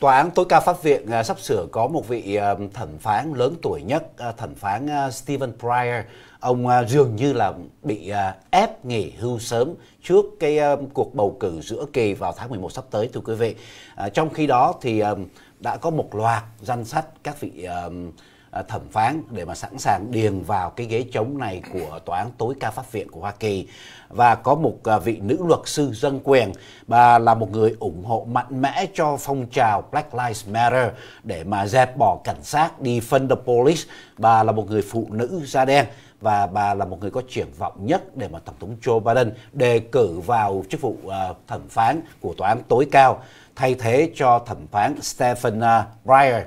Tòa án tối cao Pháp viện à, sắp sửa có một vị à, thẩm phán lớn tuổi nhất, à, thẩm phán Stephen Pryor. Ông dường như là bị ép nghỉ hưu sớm trước cái cuộc bầu cử giữa kỳ vào tháng 11 sắp tới thưa quý vị. Trong khi đó thì đã có một loạt danh sách các vị À, thẩm phán để mà sẵn sàng điền vào cái ghế trống này của tòa án tối cao pháp viện của Hoa Kỳ và có một à, vị nữ luật sư dân quyền bà là một người ủng hộ mạnh mẽ cho phong trào Black Lives Matter để mà dẹp bỏ cảnh sát đi phân the police bà là một người phụ nữ da đen và bà là một người có triển vọng nhất để mà Tổng thống Joe Biden đề cử vào chức vụ uh, thẩm phán của tòa án tối cao thay thế cho thẩm phán Stephen ờ, Breyer.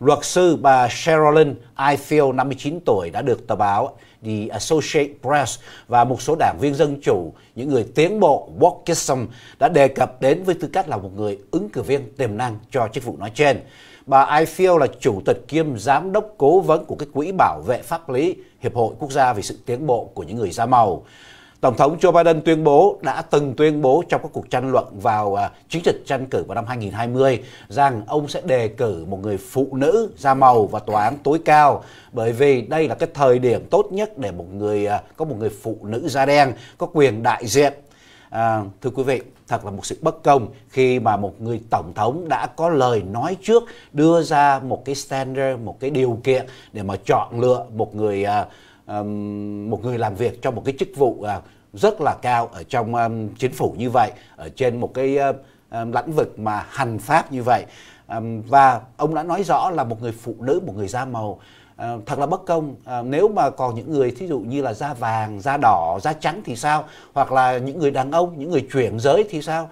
Luật sư bà Sherilyn Ifill 59 tuổi, đã được tờ báo The Associated Press và một số đảng viên dân chủ, những người tiến bộ Wokism đã đề cập đến với tư cách là một người ứng cử viên tiềm năng cho chức vụ nói trên. Bà Ifiel là chủ tịch kiêm giám đốc cố vấn của cái quỹ bảo vệ pháp lý Hiệp hội Quốc gia vì sự tiến bộ của những người da màu. Tổng thống Joe Biden tuyên bố đã từng tuyên bố trong các cuộc tranh luận vào à, chính dịch tranh cử vào năm 2020 rằng ông sẽ đề cử một người phụ nữ da màu và tòa án tối cao bởi vì đây là cái thời điểm tốt nhất để một người à, có một người phụ nữ da đen có quyền đại diện À, thưa quý vị, thật là một sự bất công khi mà một người tổng thống đã có lời nói trước đưa ra một cái standard, một cái điều kiện để mà chọn lựa một người à, một người làm việc cho một cái chức vụ à, rất là cao ở trong um, chính phủ như vậy, ở trên một cái uh, um, vực mà hành pháp như vậy. Um, và ông đã nói rõ là một người phụ nữ, một người da màu Ờ, thật là bất công à, nếu mà còn những người thí dụ như là da vàng da đỏ da trắng thì sao hoặc là những người đàn ông những người chuyển giới thì sao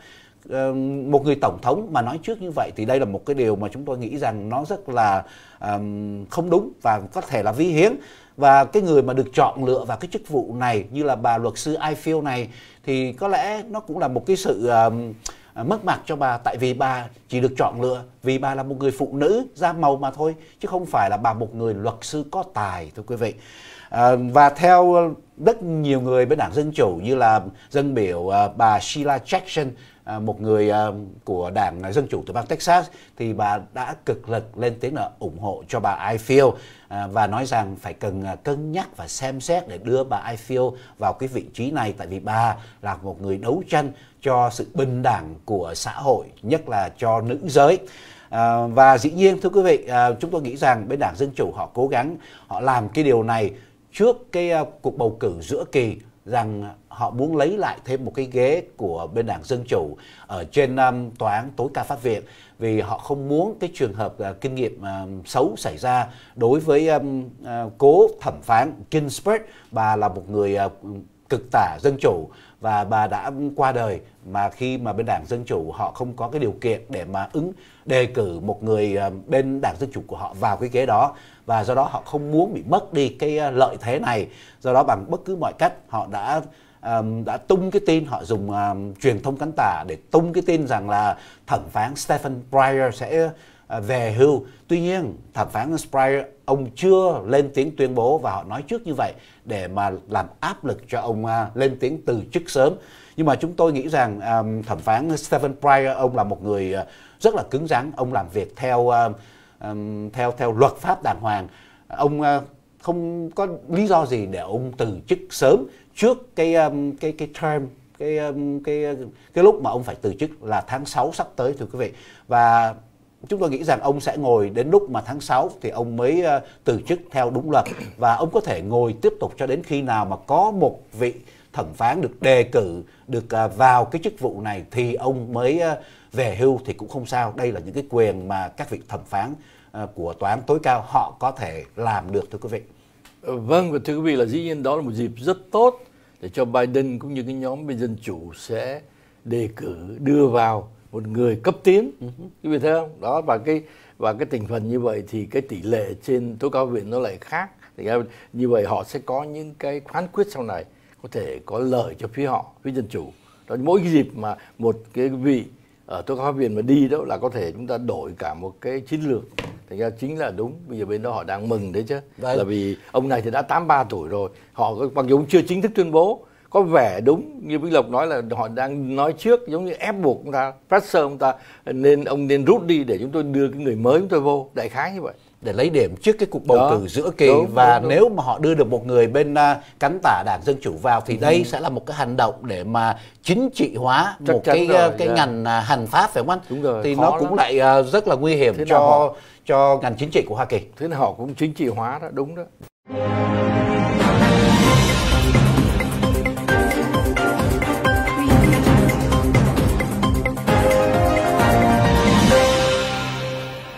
à, một người tổng thống mà nói trước như vậy thì đây là một cái điều mà chúng tôi nghĩ rằng nó rất là um, không đúng và có thể là vi hiến và cái người mà được chọn lựa vào cái chức vụ này như là bà luật sư Ifield này thì có lẽ nó cũng là một cái sự um, mất à, mặt cho bà tại vì bà chỉ được chọn lựa vì bà là một người phụ nữ da màu mà thôi chứ không phải là bà một người luật sư có tài thưa quý vị à, và theo rất nhiều người bên đảng dân chủ như là dân biểu à, bà Sheila Jackson À, một người à, của đảng dân chủ từ bang Texas thì bà đã cực lực lên tiếng là ủng hộ cho bà Ifill à, và nói rằng phải cần cân nhắc và xem xét để đưa bà Ifill vào cái vị trí này tại vì bà là một người đấu tranh cho sự bình đẳng của xã hội nhất là cho nữ giới và dĩ nhiên thưa quý vị chúng tôi nghĩ rằng bên đảng dân chủ họ cố gắng họ làm cái điều này trước cái cuộc bầu cử giữa kỳ rằng họ muốn lấy lại thêm một cái ghế của bên đảng Dân Chủ ở trên um, tòa án tối cao pháp viện vì họ không muốn cái trường hợp uh, kinh nghiệm uh, xấu xảy ra đối với um, uh, cố thẩm phán Ginsburg bà là một người uh, cực tả dân chủ và bà đã qua đời mà khi mà bên đảng dân chủ họ không có cái điều kiện để mà ứng đề cử một người ờ, bên đảng dân chủ của họ vào cái ghế đó và do đó họ không muốn bị mất đi cái ờ, lợi thế này do đó bằng bất cứ mọi cách họ đã um, đã tung cái tin họ dùng um, truyền thông cánh tả để tung cái tin rằng là thẩm phán Stephen Breyer sẽ À, về hưu. Tuy nhiên, thẩm phán Spire ông chưa lên tiếng tuyên bố và họ nói trước như vậy để mà làm áp lực cho ông à, lên tiếng từ chức sớm. Nhưng mà chúng tôi nghĩ rằng à, thẩm phán Stephen Pryor ông là một người rất là cứng rắn, ông làm việc theo theo theo luật pháp đàng hoàng. Ông không có lý do gì để ông từ chức sớm trước cái cái cái term cái cái cái lúc mà ông phải từ chức là tháng 6 sắp tới thưa quý vị. Và chúng tôi nghĩ rằng ông sẽ ngồi đến lúc mà tháng 6 thì ông mới ờ, từ chức theo đúng luật và ông có thể ngồi tiếp tục cho đến khi nào mà có một vị thẩm phán được đề cử được ờ, vào cái chức vụ này thì ông mới ờ, về hưu thì cũng không sao đây là những cái quyền mà các vị thẩm phán của tòa án tối cao họ có thể làm được thưa quý vị vâng và thưa quý vị là dĩ nhiên đó là một dịp rất tốt để cho Biden cũng như cái nhóm bên dân chủ sẽ đề cử đưa vào một người cấp tiến ừ, quý vị thế không đó và cái và cái tình phần như vậy thì cái tỷ lệ trên tố cáo viện nó lại khác thì như vậy họ sẽ có những cái phán quyết sau này có thể có lợi cho phía họ phía dân chủ đó mỗi cái dịp mà một cái vị ở tố cáo viện mà đi đó là có thể chúng ta đổi cả một cái chiến lược thành ra chính là đúng bây giờ bên đó họ đang mừng đấy chứ đấy. Vâng. là vì ông này thì đã 83 tuổi rồi họ mặc dù chưa chính thức tuyên bố có vẻ đúng như Vĩnh Lộc nói là họ đang nói trước giống như ép buộc chúng ta, pressure chúng ta nên ông nên rút đi để chúng tôi đưa cái người mới chúng tôi vô, đại khái như vậy để lấy điểm trước cái cuộc bầu đó, cử giữa kỳ đúng, và đúng, đúng. nếu mà họ đưa được một người bên uh, cánh tả đảng dân chủ vào thì ừ. đây sẽ là một cái hành động để mà chính trị hóa Chắc một cái rồi, à, dạ. cái yeah. ngành uh, hành pháp phải không anh? Đúng rồi, thì nó cũng lắm. lại uh, rất là nguy hiểm thế cho họ, cho ngành chính trị của Hoa Kỳ. Thế là họ cũng chính trị hóa đó đúng đó.